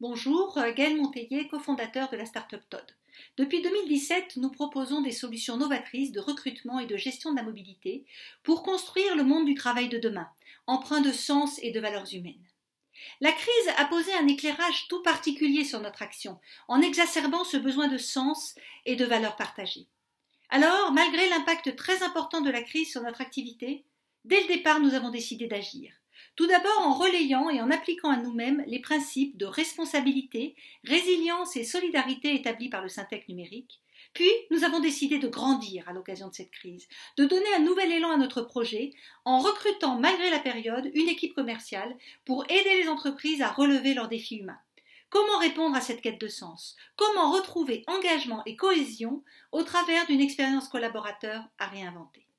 Bonjour, euh, Gaël Montpellier, cofondateur de la startup Todd. Depuis 2017, nous proposons des solutions novatrices de recrutement et de gestion de la mobilité pour construire le monde du travail de demain, empreint de sens et de valeurs humaines. La crise a posé un éclairage tout particulier sur notre action, en exacerbant ce besoin de sens et de valeurs partagées. Alors, malgré l'impact très important de la crise sur notre activité, dès le départ, nous avons décidé d'agir. Tout d'abord en relayant et en appliquant à nous-mêmes les principes de responsabilité, résilience et solidarité établis par le Syntec numérique. Puis nous avons décidé de grandir à l'occasion de cette crise, de donner un nouvel élan à notre projet en recrutant malgré la période une équipe commerciale pour aider les entreprises à relever leurs défis humains. Comment répondre à cette quête de sens Comment retrouver engagement et cohésion au travers d'une expérience collaborateur à réinventer